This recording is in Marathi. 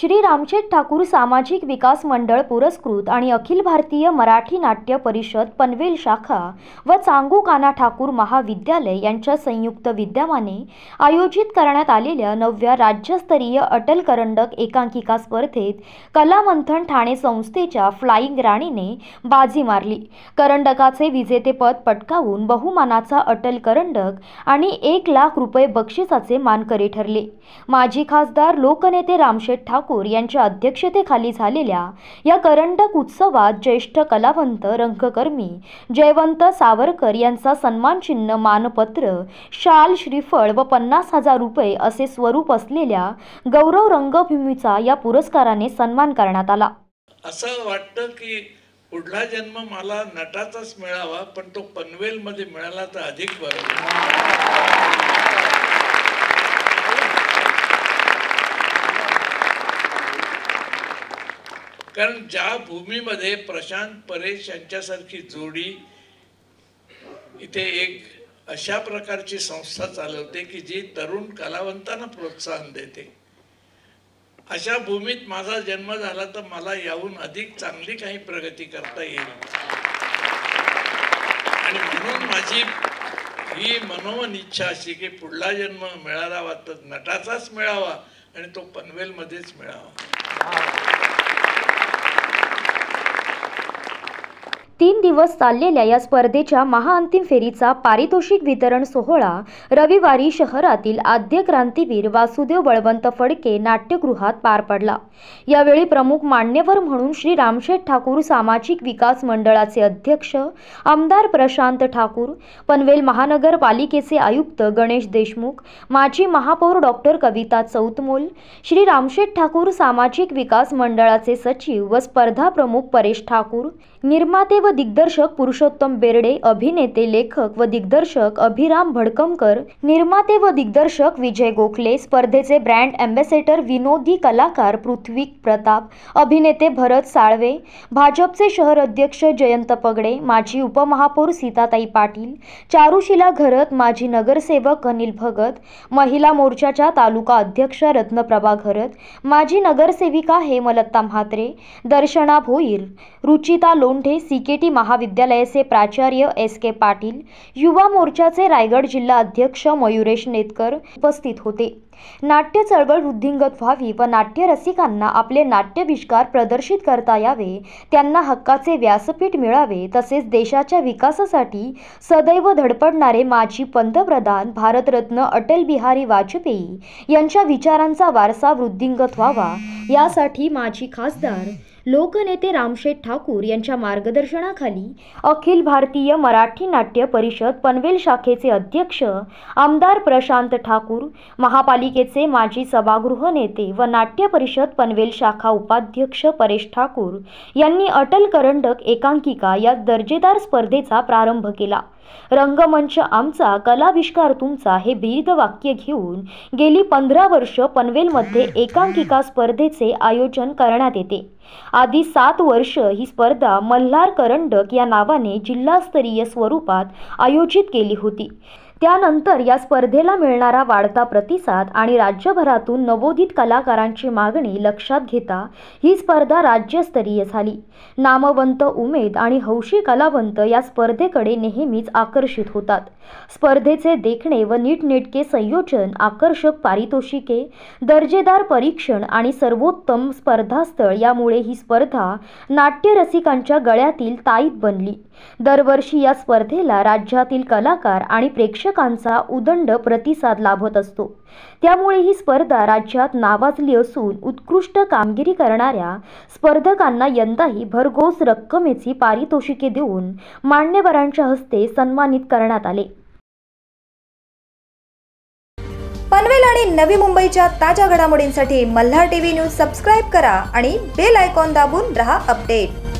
श्री रामशेत ठाकूर सामाजिक विकास मंडळ पुरस्कृत आणि अखिल भारतीय मराठी नाट्य परिषद पनवेल शाखा व चांगू काना ठाकूर महाविद्यालय यांच्या संयुक्त विद्यमाने आयोजित करण्यात आलेल्या नवव्या राज्यस्तरीय अटल करंडक एकांकिका स्पर्धेत कलामंथन ठाणे संस्थेच्या फ्लाईंग राणीने बाजी मारली करंडकाचे विजेतेपद पटकावून बहुमानाचा अटल करंडक आणि एक लाख रुपये बक्षिसाचे मानकरी ठरले माजी खासदार लोकनेते रामशेठ ठाकूर ठाकूर यांच्या अध्यक्षतेखाली झालेल्या या करंडक उत्सवात ज्येष्ठ कलावंत रंगकर्मी जयवंत सावरकर यांचा सन्मानचिन्ह मानपत्र शाल श्रीफळ व पन्नास हजार रुपये असे स्वरूप असलेल्या गौरव रंगभूमीचा या पुरस्काराने सन्मान करण्यात आला असं वाटतं की पुढला जन्म मला नटाचाच मिळावा पण तो पनवेलमध्ये मिळाला तर अधिक बरं कारण ज्या भूमीमध्ये प्रशांत परेश यांच्यासारखी जोडी इथे एक अशा प्रकारची संस्था चालवते की जी तरुण कलावंतांना प्रोत्साहन देते अशा भूमीत माझा जन्म झाला तर मला याहून अधिक चांगली काही प्रगती करता येईल आणि म्हणून माझी ही मनोमन इच्छा अशी की पुढला जन्म मिळाला तर नटाचाच मिळावा आणि तो पनवेलमध्येच मिळावा तीन दिवस चाललेल्या या स्पर्धेच्या महाअंतिम फेरीचा पारितोषिक वितरण सोहळा रविवारी शहरातील आद्य क्रांतीवीर वासुदेव बळवंत फडके नाट्यगृहात पार पडला यावेळी प्रमुख मान्यवर म्हणून श्री रामशेठ ठाकूर सामाजिक विकास मंडळाचे अध्यक्ष आमदार प्रशांत ठाकूर पनवेल महानगरपालिकेचे आयुक्त गणेश देशमुख माजी महापौर डॉक्टर कविता चौतमोल श्री रामशेठ ठाकूर सामाजिक विकास मंडळाचे सचिव व स्पर्धा प्रमुख परेश ठाकूर निर्माते व दिग्दर्शक पुरुषोत्तम बेर्डे अभिनेते लेखक व दिग्दर्शक अभिराम भडकमकर निर्माते व दिग्दर्शक विजय गोखले स्पर्धेचे ब्रँड अँबॅसेडर विनोदी कलाकार पृथ्वी प्रताप अभिनेते भरत साळवे भाजपचे शहर अध्यक्ष जयंत पगडे माजी उपमहापौर सीताताई पाटील चारुशिला घरत माजी नगरसेवक अनिल भगत महिला मोर्चाच्या तालुका अध्यक्ष रत्नप्रभा घरत माजी नगरसेविका Hemlata Mhatre Darshana Bhoir Ruchita Londhe C K T महाविद्यालयाचे प्राचार्य एस के पाटील युवा मोर्चाचे रायगड जिल्हा अध्यक्ष मयुरेश नेतकर उपस्थित होते नाट्य चळवळ वृद्धिंगत व्हावी व नाट्य रसिकांना आपले नाट्यविष्कार प्रदर्शित करता यावे त्यांना हक्काचे व्यासपीठ मिळावे तसेच देशाच्या विकासासाठी सदैव धडपडणारे माजी पंतप्रधान भारतरत्न अटल बिहारी वाजपेयी यांच्या विचारांचा वारसा वृद्धिंगत व्हावा यासाठी माजी खासदार लोकनेते रामशेठ ठाकूर यांच्या मार्गदर्शनाखाली अखिल भारतीय मराठी नाट्य परिषद पनवेल शाखेचे अध्यक्ष आमदार प्रशांत ठाकूर महापालिकेचे माजी सभागृह नेते व नाट्य परिषद पनवेल शाखा उपाध्यक्ष परेश ठाकूर यांनी अटल करंडक एकांकिका या दर्जेदार स्पर्धेचा प्रारंभ केला रंगमंच आमचा कलाविष्कार तुमचा हे ब्रीद वाक्य घेऊन गेली पंधरा वर्ष पनवेलमध्ये एकांकिका स्पर्धेचे आयोजन करण्यात येते आधी सात वर्ष ही स्पर्धा मल्हार करंडक या नावाने जिल्हास्तरीय स्वरूपात आयोजित केली होती त्यानंतर या स्पर्धेला मिळणारा वाढता प्रतिसाद आणि राज्यभरातून नवोदित कलाकारांची मागणी लक्षात घेता ही स्पर्धा राज्यस्तरीय झाली नामवंत उमेद आणि हौशी कलावंत या स्पर्धेकडे नेहमीच आकर्षित होतात स्पर्धेचे देखणे व नीटनेटके संयोजन आकर्षक पारितोषिके दर्जेदार परीक्षण आणि सर्वोत्तम स्पर्धास्थळ यामुळे ही स्पर्धा नाट्यरसिकांच्या गळ्यातील ताईत बनली दरवर्षी या स्पर्धेला राज्यातील कलाकार आणि प्रेक्षकांचा उदंड प्रतिसाद लाभत असतो त्यामुळे ही स्पर्धा राज्यात नावाजली असून उत्कृष्ट कामगिरी करणाऱ्या स्पर्धकांना यंदाही भरघोस रक्कमेची पारितोषिके देऊन मान्यवरांच्या हस्ते सन्मानित करण्यात आले पनवेल आणि नवी मुंबईच्या ताज्या घडामोडींसाठी मल्हार टीव्ही न्यूज सबस्क्राईब करा आणि बेल आयकॉन दाबून रहा अपडेट